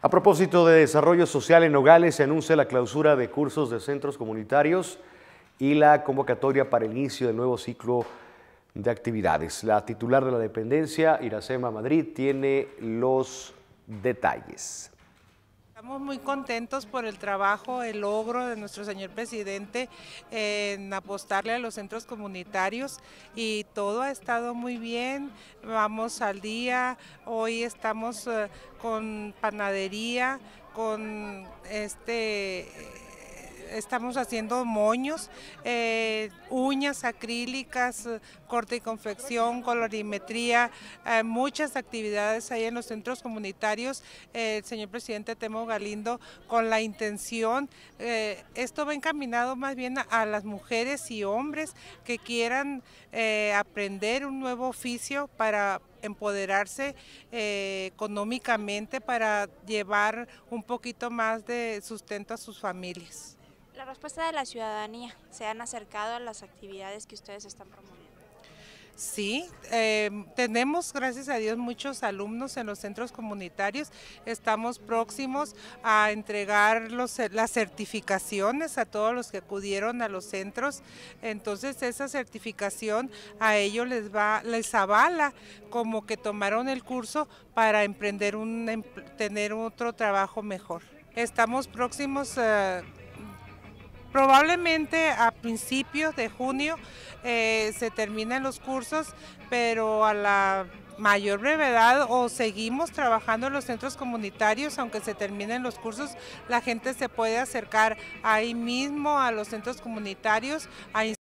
A propósito de desarrollo social en Nogales, se anuncia la clausura de cursos de centros comunitarios y la convocatoria para el inicio del nuevo ciclo de actividades. La titular de la dependencia, Iracema Madrid, tiene los detalles. Estamos muy contentos por el trabajo, el logro de nuestro señor presidente en apostarle a los centros comunitarios y todo ha estado muy bien, vamos al día, hoy estamos eh, con panadería, con este estamos haciendo moños, eh, uñas acrílicas, eh, corte y confección, colorimetría, eh, muchas actividades ahí en los centros comunitarios. el eh, señor presidente Temo Galindo con la intención, esto va encaminado más bien a, las mujeres y hombres que quieran aprender un nuevo oficio para empoderarse económicamente para llevar un poquito más de sustento a sus familias. La respuesta de la ciudadanía, ¿se han acercado a las actividades que ustedes están promoviendo? Sí, em, tenemos, gracias a Dios, muchos alumnos en los centros comunitarios. Estamos próximos a entregar las certificaciones a todos los que acudieron a los centros. Entonces, esa certificación a ellos les, va, les avala como que tomaron el curso para emprender un, em, tener otro trabajo mejor. Estamos próximos... Eh, Probablemente a principios de junio eh, se terminen los cursos, pero a la mayor brevedad o seguimos trabajando en los centros comunitarios, aunque se terminen los cursos, la gente se puede acercar ahí mismo a los centros comunitarios, a